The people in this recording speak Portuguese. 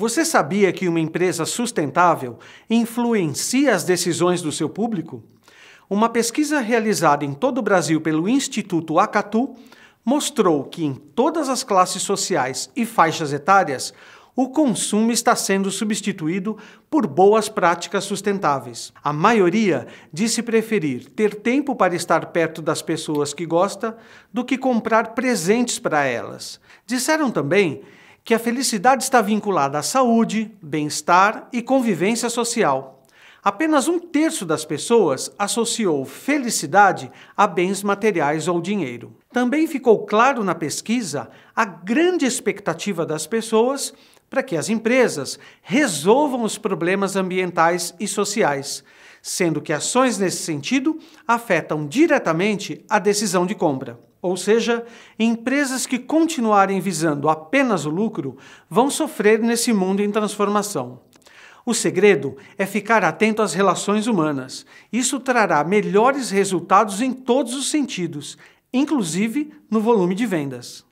Você sabia que uma empresa sustentável influencia as decisões do seu público? Uma pesquisa realizada em todo o Brasil pelo Instituto Acatu mostrou que em todas as classes sociais e faixas etárias, o consumo está sendo substituído por boas práticas sustentáveis. A maioria disse preferir ter tempo para estar perto das pessoas que gosta do que comprar presentes para elas. Disseram também que a felicidade está vinculada à saúde, bem-estar e convivência social. Apenas um terço das pessoas associou felicidade a bens materiais ou dinheiro. Também ficou claro na pesquisa a grande expectativa das pessoas para que as empresas resolvam os problemas ambientais e sociais, sendo que ações nesse sentido afetam diretamente a decisão de compra. Ou seja, empresas que continuarem visando apenas o lucro vão sofrer nesse mundo em transformação. O segredo é ficar atento às relações humanas. Isso trará melhores resultados em todos os sentidos, inclusive no volume de vendas.